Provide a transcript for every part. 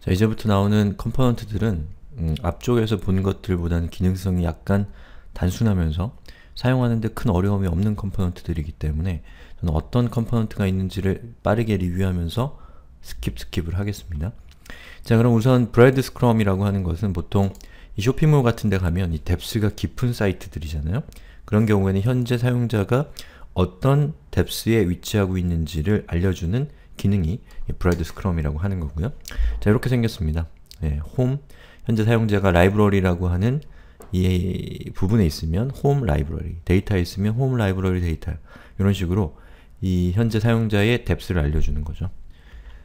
자, 이제부터 나오는 컴포넌트들은 음, 앞쪽에서 본 것들보다는 기능성이 약간 단순하면서 사용하는데 큰 어려움이 없는 컴포넌트들이기 때문에 저는 어떤 컴포넌트가 있는지를 빠르게 리뷰하면서 스킵 스킵을 하겠습니다. 자 그럼 우선 브레드 스크럼이라고 하는 것은 보통 이 쇼핑몰 같은 데 가면 이 뎁스가 깊은 사이트들이잖아요. 그런 경우에는 현재 사용자가 어떤 뎁스에 위치하고 있는지를 알려주는 기능이 브라이드 스크럼이라고 하는 거고요. 자, 이렇게 생겼습니다. 예, 홈, 현재 사용자가 라이브러리라고 하는 이 부분에 있으면 홈 라이브러리, 데이터에 있으면 홈 라이브러리 데이터 이런 식으로 이 현재 사용자의 뎁스를 알려주는 거죠.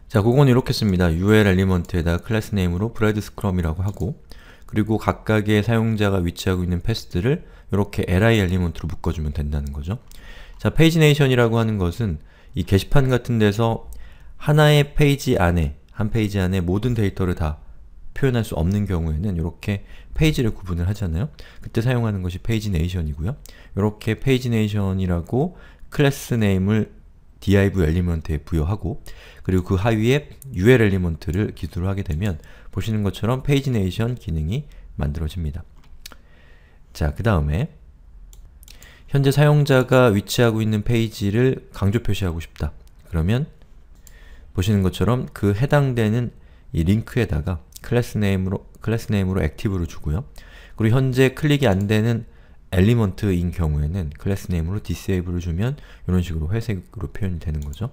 자, 그건 이렇게 씁니다. UL 엘리먼트에다 클래스 네임으로 브라이드 스크럼이라고 하고 그리고 각각의 사용자가 위치하고 있는 패스트를 이렇게 li 엘리먼트로 묶어주면 된다는 거죠. 자, 페이지네이션이라고 하는 것은 이 게시판 같은 데서 하나의 페이지 안에, 한 페이지 안에 모든 데이터를 다 표현할 수 없는 경우에는 이렇게 페이지를 구분을 하잖아요. 그때 사용하는 것이 페이지네이션이고요. 이렇게 페이지네이션이라고 클래스 네임을 div 엘리먼트에 부여하고 그리고 그 하위에 ul 엘리먼트를 기술로 하게 되면 보시는 것처럼 페이지네이션 기능이 만들어집니다. 자, 그 다음에 현재 사용자가 위치하고 있는 페이지를 강조 표시하고 싶다. 그러면 보시는 것처럼 그 해당되는 이 링크에다가 클래스 네임으로 클래스 네임으로 액티브를 주고요. 그리고 현재 클릭이 안 되는 엘리먼트인 경우에는 클래스 네임으로 디세이 a b 을 주면 이런 식으로 회색으로 표현이 되는 거죠.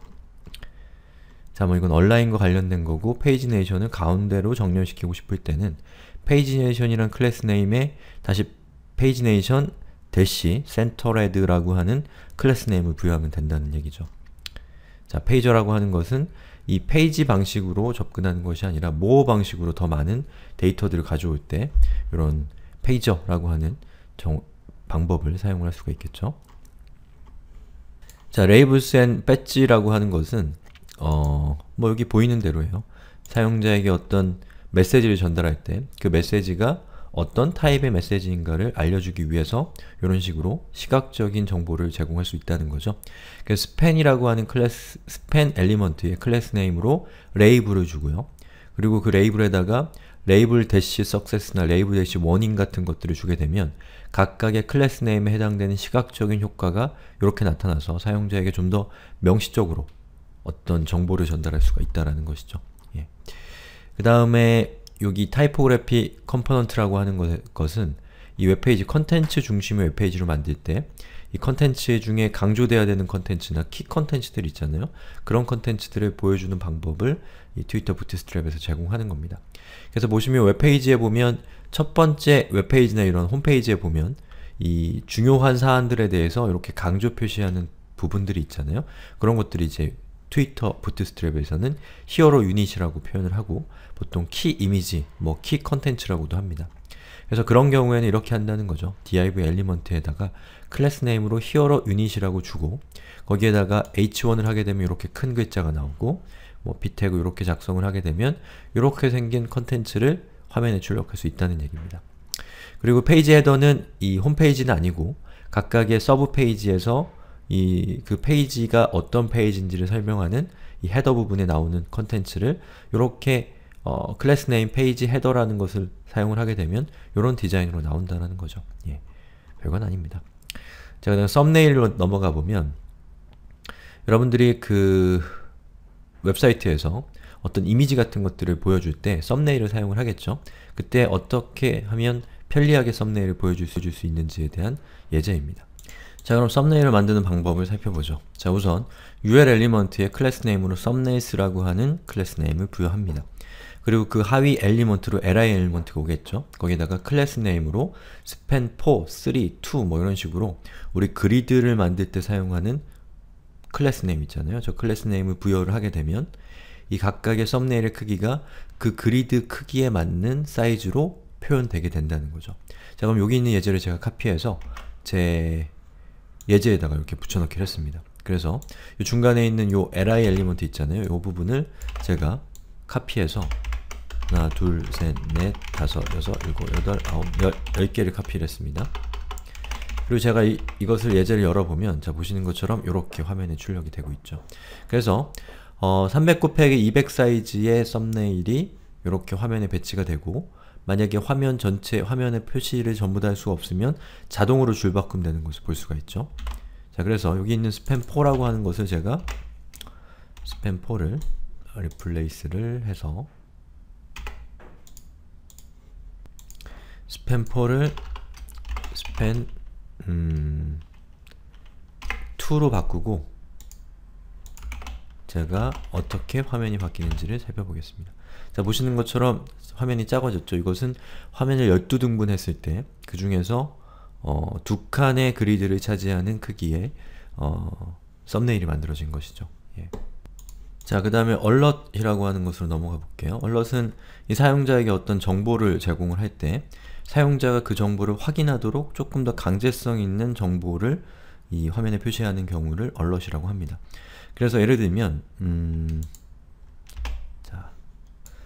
자, 뭐 이건 얼라인과 관련된 거고 페이지네이션을 가운데로 정렬시키고 싶을 때는 페이지네이션이란 클래스 네임에 다시 페이지네이션 대시 센터레드라고 하는 클래스 네임을 부여하면 된다는 얘기죠. 자, 페이저라고 하는 것은 이 페이지 방식으로 접근하는 것이 아니라 모어 방식으로 더 많은 데이터들을 가져올 때 이런 페이저라고 하는 정, 방법을 사용할 수가 있겠죠. 자, labels a 라고 하는 것은 어, 뭐 여기 보이는 대로예요. 사용자에게 어떤 메시지를 전달할 때 그 메시지가 어떤 타입의 메시지인가를 알려주기 위해서 이런 식으로 시각적인 정보를 제공할 수 있다는 거죠. 그래서 스팬이라고 하는 클래스, 스팬 엘리먼트의 클래스 네임으로 레이블을 주고요. 그리고 그 레이블에다가 레이블 대시 석세스나 레이블 대시 원인 같은 것들을 주게 되면 각각의 클래스 네임에 해당되는 시각적인 효과가 이렇게 나타나서 사용자에게 좀 더 명시적으로 어떤 정보를 전달할 수가 있다라는 것이죠. 예. 그 다음에 여기 타이포그래피 컴포넌트라고 하는 것, 은이 웹페이지 컨텐츠 중심의 웹페이지로 만들 때 이 컨텐츠 중에 강조돼야 되는 컨텐츠나 키 컨텐츠들 있잖아요. 그런 컨텐츠들을 보여주는 방법을 이 트위터 부트스트랩에서 제공하는 겁니다. 그래서 보시면 웹페이지에 보면 첫 번째 웹페이지나 이런 홈페이지에 보면 이 중요한 사안들에 대해서 이렇게 강조 표시하는 부분들이 있잖아요. 그런 것들이 이제 트위터 부트스트랩에서는 히어로 유닛이라고 표현을 하고 보통 키 이미지, 뭐키 컨텐츠라고도 합니다. 그래서 그런 경우에는 이렇게 한다는 거죠. div 엘리먼트에다가 클래스 네임으로 히어로 유닛이라고 주고 거기에다가 h1을 하게 되면 이렇게 큰 글자가 나오고 뭐 b 태그 이렇게 작성을 하게 되면 이렇게 생긴 컨텐츠를 화면에 출력할 수 있다는 얘기입니다. 그리고 페이지 헤더는 이 홈페이지는 아니고 각각의 서브 페이지에서 이그 페이지가 어떤 페이지인지를 설명하는 이 헤더 부분에 나오는 컨텐츠를 이렇게 어, 클래스 네임 페이지 헤더라는 것을 사용을 하게 되면 이런 디자인으로 나온다는 거죠. 예. 별건 아닙니다. 자, 그다 썸네일로 넘어가 보면 여러분들이 그 웹사이트에서 어떤 이미지 같은 것들을 보여줄 때 썸네일을 사용을 하겠죠. 그때 어떻게 하면 편리하게 썸네일을 보여줄 수 있는지에 대한 예제입니다. 자 그럼 썸네일을 만드는 방법을 살펴보죠. 자 우선 UL 엘리먼트의 클래스 네임으로 썸네일스라고 하는 클래스 네임을 부여합니다. 그리고 그 하위 엘리먼트로 li 엘리먼트가 오겠죠. 거기다가 클래스 네임으로 span 4, 3, 2 뭐 이런 식으로 우리 그리드를 만들 때 사용하는 클래스 네임 있잖아요. 저 클래스 네임을 부여를 하게 되면 이 각각의 썸네일의 크기가 그 그리드 크기에 맞는 사이즈로 표현되게 된다는 거죠. 자 그럼 여기 있는 예제를 제가 카피해서 제 예제에다가 이렇게 붙여넣기를 했습니다. 그래서 이 중간에 있는 요 li 엘리먼트 있잖아요. 요 부분을 제가 카피해서 하나, 둘, 셋, 넷, 다섯, 여섯, 일곱, 여덟, 아홉, 열, 열 개를 카피를 했습니다. 그리고 제가 이, 것을 예제를 열어보면 자 보시는 것처럼 이렇게 화면에 출력이 되고 있죠. 그래서 어, 300 곱하기 200 사이즈의 썸네일이 이렇게 화면에 배치가 되고 만약에 화면 전체, 화면의 표시를 전부 다 할수 없으면 자동으로 줄바꿈 되는 것을 볼 수가 있죠. 자, 그래서 여기 있는 스팸4라고 하는 것을 제가 스팸4를 리플레이스를 해서 스팸4를 스팸 음, 2로 바꾸고 제가 어떻게 화면이 바뀌는지를 살펴보겠습니다. 자, 보시는 것처럼 화면이 작아졌죠. 이것은 화면을 12등분 했을 때 그 중에서 어, 두 칸의 그리드를 차지하는 크기의 어, 썸네일이 만들어진 것이죠. 예. 자, 그 다음에 alert이라고 하는 것으로 넘어가 볼게요. alert은 이 사용자에게 어떤 정보를 제공을 할 때 사용자가 그 정보를 확인하도록 조금 더 강제성 있는 정보를 이 화면에 표시하는 경우를 a l e r t 이라고 합니다. 그래서 예를 들면 음, 자,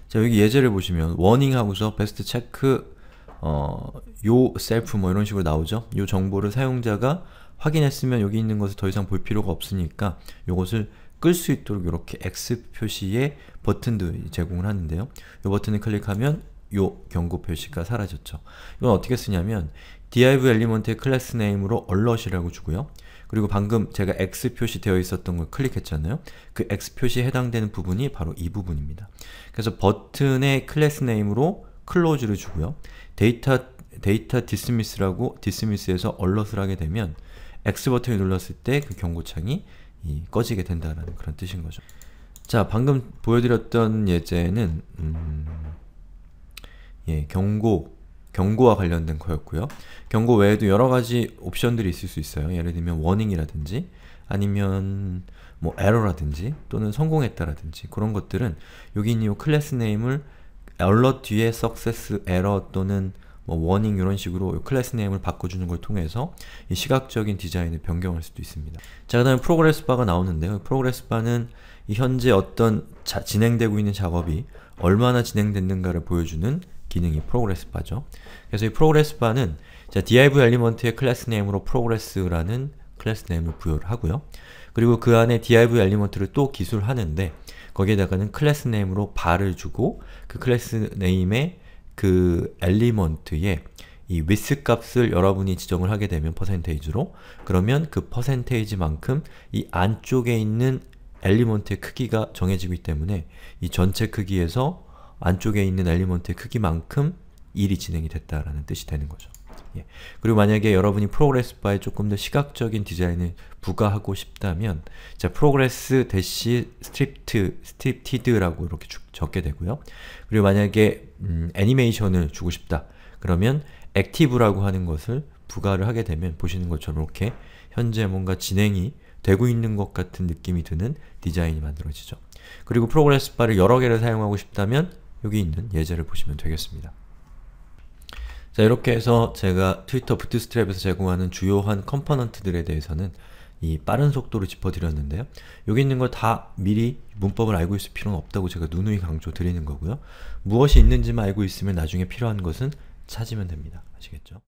자, 여기 예제를 보시면 warning 하고서 베스트 체크 어, 요 셀프 뭐 이런 식으로 나오죠. 요 정보를 사용자가 확인했으면 여기 있는 것을 더 이상 볼 필요가 없으니까 요것을 끌 수 있도록 이렇게 X 표시의 버튼도 제공을 하는데요. 이 버튼을 클릭하면 요 경고 표시가 사라졌죠. 이건 어떻게 쓰냐면 div 엘리먼트의 클래스 네임으로 alert이라고 주고요. 그리고 방금 제가 x 표시 되어 있었던 걸 클릭했잖아요. 그 x 표시에 해당되는 부분이 바로 이 부분입니다. 그래서 버튼의 클래스 네임으로 c l o s e 를 주고요. 데이터 데이터 디스미스라고 디스미스에서 alert을 하게 되면 x 버튼을 눌렀을 때 그 경고창이 꺼지게 된다라는 그런 뜻인 거죠. 자, 방금 보여드렸던 예제는 음... 예, 경고, 경고와 관련된 거였고요. 경고 외에도 여러 가지 옵션들이 있을 수 있어요. 예를 들면 워닝이라든지 아니면 뭐 에러라든지 또는 성공했다라든지 그런 것들은 여기 있는 이 클래스 네임을 alert 뒤에 success, error 또는 뭐 워닝 이런 식으로 클래스 네임을 바꿔주는 걸 통해서 이 시각적인 디자인을 변경할 수도 있습니다. 자, 그 다음에 프로그레스 바가 나오는데요. 프로그레스 바는 현재 어떤 자, 진행되고 있는 작업이 얼마나 진행됐는가를 보여주는 기능이 프로그레스 바죠. 그래서 이 프로그레스 바는 자, div 엘리먼트의 클래스 네임으로 프로그레스라는 클래스 네임을 부여를 하고요. 그리고 그 안에 div 엘리먼트를 또 기술하는데 거기에다가는 클래스 네임으로 바를 주고 그 클래스 네임의 그 엘리먼트에 이 width 값을 여러분이 지정을 하게 되면 퍼센테이지로 그러면 그 퍼센테이지만큼 이 안쪽에 있는 엘리먼트의 크기가 정해지기 때문에 이 전체 크기에서 안쪽에 있는 엘리먼트의 크기만큼 일이 진행이 됐다라는 뜻이 되는 거죠. 예. 그리고 만약에 여러분이 프로그레스 바에 조금 더 시각적인 디자인을 부과하고 싶다면 자 프로그레스 대시 스트립트 스트립티드라고 이렇게 주, 적게 되고요. 그리고 만약에 음, 애니메이션을 주고 싶다. 그러면 액티브라고 하는 것을 부과를 하게 되면 보시는 것처럼 이렇게 현재 뭔가 진행이 되고 있는 것 같은 느낌이 드는 디자인이 만들어지죠. 그리고 프로그레스 바를 여러 개를 사용하고 싶다면 여기 있는 예제를 보시면 되겠습니다. 자 이렇게 해서 제가 트위터 부트스트랩에서 제공하는 주요한 컴포넌트들에 대해서는 이 빠른 속도로 짚어드렸는데요. 여기 있는 걸 다 미리 문법을 알고 있을 필요는 없다고 제가 누누이 강조드리는 거고요. 무엇이 있는지만 알고 있으면 나중에 필요한 것은 찾으면 됩니다. 아시겠죠?